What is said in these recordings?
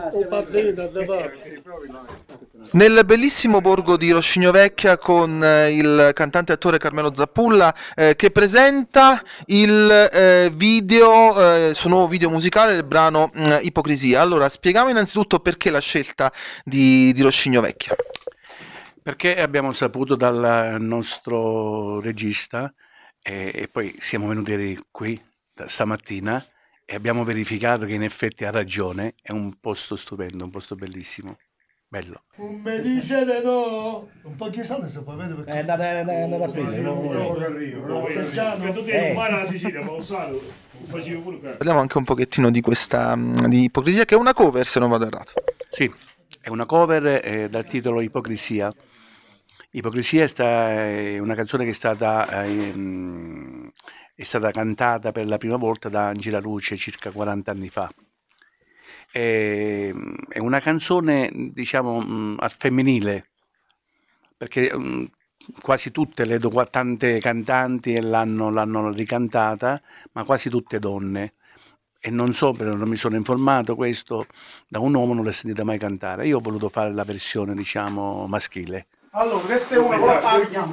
Ah, eh, Nel bellissimo borgo di Roscigno Vecchia con eh, il cantante e attore Carmelo Zappulla eh, che presenta il eh, video, eh, suo nuovo video musicale del brano mm, Ipocrisia. Allora, spieghiamo innanzitutto perché la scelta di, di Roscigno Vecchia. Perché abbiamo saputo dal nostro regista e, eh, e poi siamo venuti qui da, stamattina e abbiamo verificato che in effetti ha ragione, è un posto stupendo, un posto bellissimo. Bello. Un medicere no! Un po' chiesate se puoi vedere perché... Eh, andate, andate, andate a prendere. No, no, no, no, perché tu devi fare eh. la Sicilia, ma lo Parliamo anche un pochettino di questa, mm, di Ipocrisia, che è una cover se non vado errato. Sì, è una cover eh, dal titolo Ipocrisia. Ipocrisia è, sta, è una canzone che è stata... Eh, è stata cantata per la prima volta da Angela Luce circa 40 anni fa. È, ehm, è una canzone, diciamo, mm, al femminile, perché mm, quasi tutte le tante cantanti l'hanno, l'hanno ricantata, ma quasi tutte donne. E non so, però non mi sono informato questo, da un uomo non l'ho sentita mai cantare. Io ho voluto fare la versione, diciamo, maschile. Allora, questa è una cosa,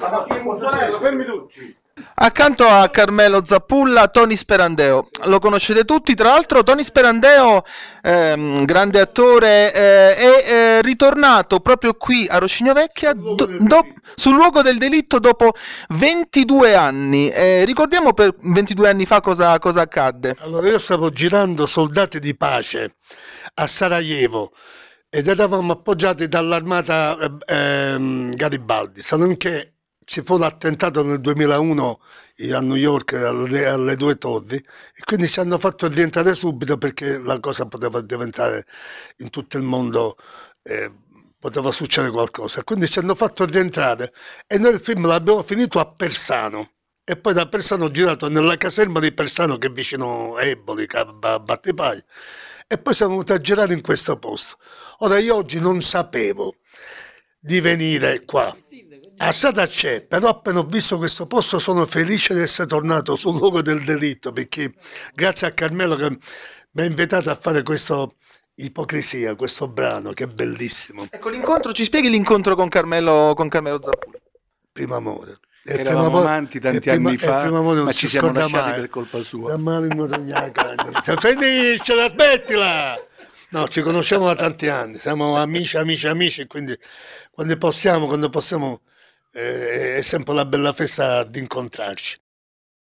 la papà mozzarella, fermi tutti. Accanto a Carmelo Zappulla, Tony Sperandeo. Lo conoscete tutti, tra l'altro Tony Sperandeo, ehm, grande attore, eh, è eh, ritornato proprio qui a Rocigno Vecchia do- sul luogo del delitto dopo 22 anni. Eh, ricordiamo per 22 anni fa cosa, cosa accadde. Allora io stavo girando Soldati di Pace a Sarajevo ed eravamo appoggiati dall'armata eh, ehm, Garibaldi, se ci fu l'attentato nel 2001 a New York alle, alle, due torri e quindi ci hanno fatto rientrare subito perché la cosa poteva diventare in tutto il mondo, eh, poteva succedere qualcosa. Quindi ci hanno fatto rientrare e noi il film l'abbiamo finito a Persano e poi da Persano ho girato nella caserma di Persano che è vicino a Eboli, a Battipai e poi siamo venuti a girare in questo posto. Ora io oggi non sapevo di venire qua. Sì, a strada c'è, però appena ho visto questo posto sono felice di essere tornato sul luogo del delitto perché grazie a Carmelo che mi ha invitato a fare questo Ipocrisia, questo brano che è bellissimo. Ecco l'incontro, ci spieghi l'incontro con Carmelo, con Carmelo Zappulli? Primo amore. E Eravamo prima, amanti tanti prima, anni fa, prima ma ci siamo lasciati mai. per colpa sua. Da male in modo Finiscela, smettila! No, ci conosciamo da tanti anni, siamo amici, amici, amici, quindi quando possiamo, quando possiamo eh, è sempre una bella festa di incontrarci.